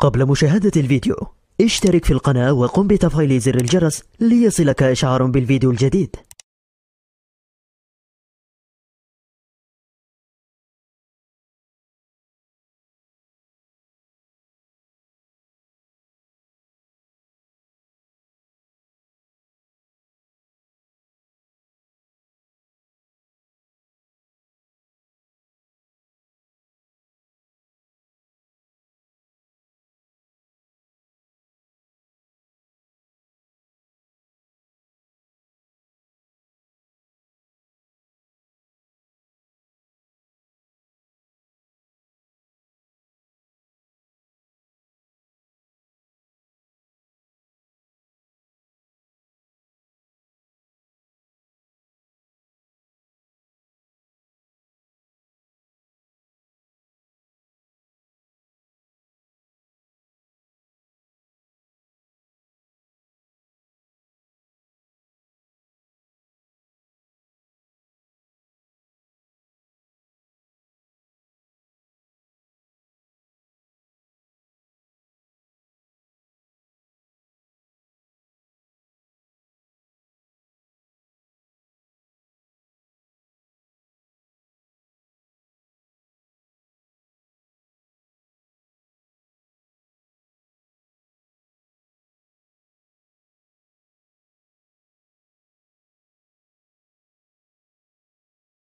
قبل مشاهدة الفيديو اشترك في القناة وقم بتفعيل زر الجرس ليصلك إشعار بالفيديو الجديد